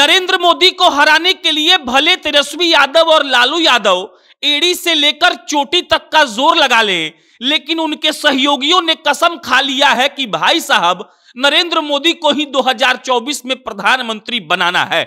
नरेंद्र मोदी को हराने के लिए भले तेजस्वी यादव और लालू यादव एड़ी से लेकर चोटी तक का जोर लगा ले, लेकिन उनके सहयोगियों ने कसम खा लिया है कि भाई साहब नरेंद्र मोदी को ही 2024 में प्रधानमंत्री बनाना है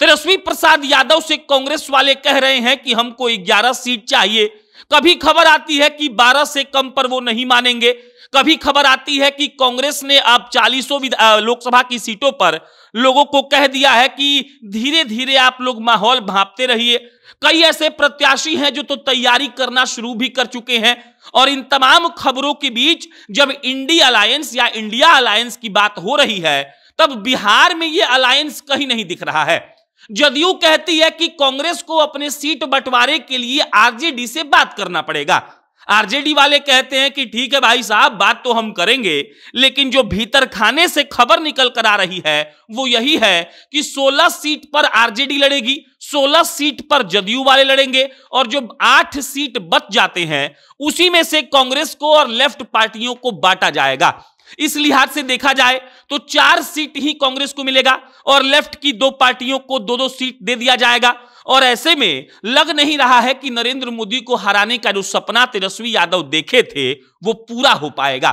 तेजस्वी प्रसाद यादव से कांग्रेस वाले कह रहे हैं कि हमको 11 सीट चाहिए कभी खबर आती है कि 12 से कम पर वो नहीं मानेंगे कभी खबर आती है कि कांग्रेस ने अब चालीसों लोकसभा की सीटों पर लोगों को कह दिया है कि धीरे धीरे आप लोग माहौल भापते रहिए कई ऐसे प्रत्याशी हैं जो तो तैयारी करना शुरू भी कर चुके हैं और इन तमाम खबरों के बीच जब इंडी अलायंस या इंडिया अलायंस की बात हो रही है तब बिहार में ये अलायंस कहीं नहीं दिख रहा है जदयू कहती है कि कांग्रेस को अपने सीट बंटवारे के लिए आरजेडी से बात करना पड़ेगा आरजेडी वाले कहते हैं कि ठीक है भाई साहब बात तो हम करेंगे लेकिन जो भीतर खाने से खबर निकल कर आ रही है वो यही है कि 16 सीट पर आरजेडी लड़ेगी 16 सीट पर जदयू वाले लड़ेंगे और जो आठ सीट बच जाते हैं उसी में से कांग्रेस को और लेफ्ट पार्टियों को बांटा जाएगा इस लिहाज से देखा जाए तो चार सीट ही कांग्रेस को मिलेगा और लेफ्ट की दो पार्टियों को दो दो सीट दे दिया जाएगा और ऐसे में लग नहीं रहा है कि नरेंद्र मोदी को हराने का जो सपना तेजस्वी यादव देखे थे वो पूरा हो पाएगा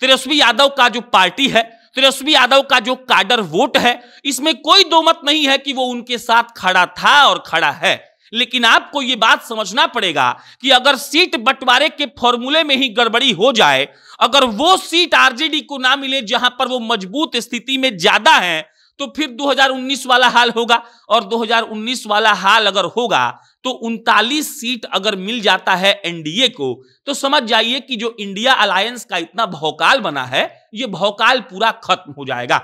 तेजस्वी यादव का जो पार्टी है तेजस्वी यादव का जो कार्डर वोट है इसमें कोई दो मत नहीं है कि वो उनके साथ खड़ा था और खड़ा है लेकिन आपको ये बात समझना पड़ेगा कि अगर सीट बंटवारे के फॉर्मूले में ही गड़बड़ी हो जाए अगर वो सीट आरजेडी को ना मिले जहां पर वो मजबूत स्थिति में ज्यादा है तो फिर 2019 वाला हाल होगा और 2019 वाला हाल अगर होगा तो उनतालीस सीट अगर मिल जाता है एनडीए को तो समझ जाइए कि जो इंडिया अलायंस का इतना भौकाल बना है ये भौकाल पूरा खत्म हो जाएगा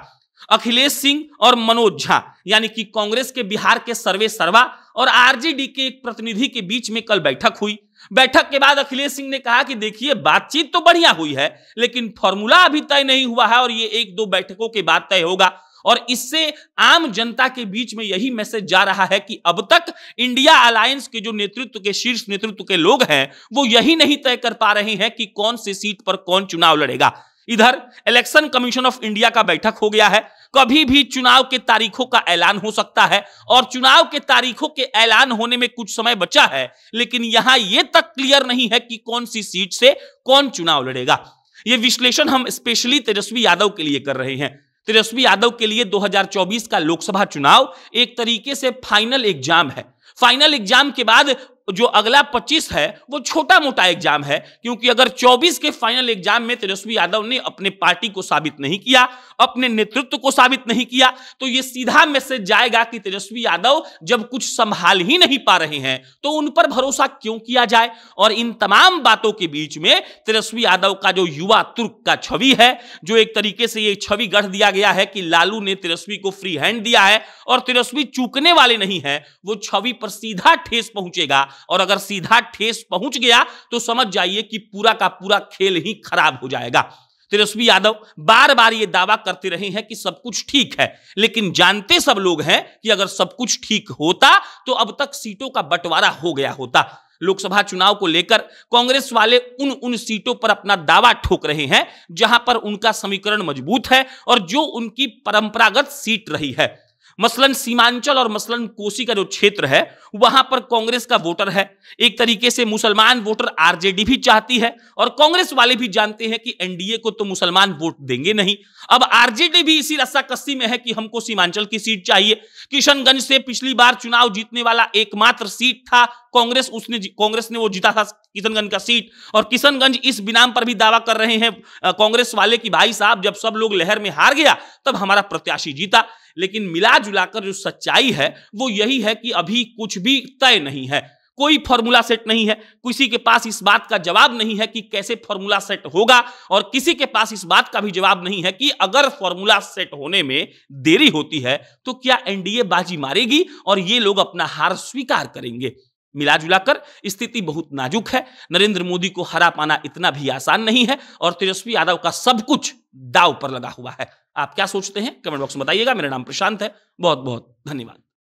अखिलेश सिंह और मनोज झा यानी कि कांग्रेस के बिहार के सर्वे सर्वा और आरजेडी के एक प्रतिनिधि के बीच में कल बैठक हुई बैठक के बाद अखिलेश सिंह ने कहा कि देखिए बातचीत तो बढ़िया हुई है लेकिन फॉर्मूला अभी तय नहीं हुआ है और ये एक दो बैठकों के बाद तय होगा और इससे आम जनता के बीच में यही मैसेज जा रहा है कि अब तक इंडिया अलायंस के जो नेतृत्व के शीर्ष नेतृत्व के लोग हैं वो यही नहीं तय कर पा रहे हैं कि कौन सी सीट पर कौन चुनाव लड़ेगा इधर इलेक्शन कमीशन ऑफ इंडिया का बैठक हो गया है कभी भी चुनाव के तारीखों का ऐलान हो सकता है और चुनाव के तारीखों के ऐलान होने में कुछ समय बचा है लेकिन यहां यह तक क्लियर नहीं है कि कौन सी सीट से कौन चुनाव लड़ेगा यह विश्लेषण हम स्पेशली तेजस्वी यादव के लिए कर रहे हैं तेजस्वी यादव के लिए 2024 का लोकसभा चुनाव एक तरीके से फाइनल एग्जाम है फाइनल एग्जाम के बाद तो जो अगला 25 है वो छोटा मोटा एग्जाम है क्योंकि अगर 24 के फाइनल एग्जाम में तेजस्वी यादव ने अपने पार्टी को साबित नहीं किया अपने नेतृत्व को साबित नहीं किया तो ये सीधा मैसेज जाएगा कि तेजस्वी यादव जब कुछ संभाल ही नहीं पा रहे हैं तो उन पर भरोसा क्यों किया जाए और इन तमाम बातों के बीच में तेजस्वी यादव का जो युवा तुर्क का छवि है जो एक तरीके से ये छवि गढ़ दिया गया है कि लालू ने तेजस्वी को फ्री हैंड दिया है और तेजस्वी चूकने वाले नहीं है वो छवि पर सीधा ठेस पहुंचेगा और अगर सीधा ठेस पहुंच गया तो समझ जाइए कि पूरा का पूरा खेल ही खराब हो जाएगा तेजस्वी यादव बार बार ये दावा करते रहे हैं कि सब कुछ ठीक है लेकिन जानते सब लोग हैं कि अगर सब कुछ ठीक होता तो अब तक सीटों का बंटवारा हो गया होता लोकसभा चुनाव को लेकर कांग्रेस वाले उन उन सीटों पर अपना दावा ठोक रहे हैं जहां पर उनका समीकरण मजबूत है और जो उनकी परंपरागत सीट रही है मसलन सीमांचल और मसलन कोसी का जो क्षेत्र है वहां पर कांग्रेस का वोटर है एक तरीके से मुसलमान वोटर आरजेडी भी चाहती है और कांग्रेस वाले भी जानते हैं कि एनडीए को तो मुसलमान वोट देंगे नहीं अब आरजेडी भी इसी रस्सा कस्सी में है कि हमको सीमांचल की सीट चाहिए किशनगंज से पिछली बार चुनाव जीतने वाला एकमात्र सीट था कांग्रेस उसने कांग्रेस ने वो जीता था किशनगंज का सीट और किशनगंज इस बिनाम पर भी दावा कर रहे हैं कांग्रेस वाले कि भाई साहब जब सब लोग लहर में हार गया तब हमारा प्रत्याशी जीता लेकिन मिला जुलाकर जो सच्चाई है वो यही है कि अभी कुछ भी तय नहीं है कोई फॉर्मूला सेट नहीं है किसी के पास इस बात का जवाब नहीं है कि कैसे फॉर्मूला सेट होगा और किसी के पास इस बात का भी जवाब नहीं है कि अगर फॉर्मूला सेट होने में देरी होती है तो क्या एनडीए बाजी मारेगी और ये लोग अपना हार स्वीकार करेंगे मिला जुलाकर स्थिति बहुत नाजुक है नरेंद्र मोदी को हरा पाना इतना भी आसान नहीं है और तेजस्वी यादव का सब कुछ दाव पर लगा हुआ है आप क्या सोचते हैं कमेंट बॉक्स में बताइएगा मेरा नाम प्रशांत है बहुत बहुत धन्यवाद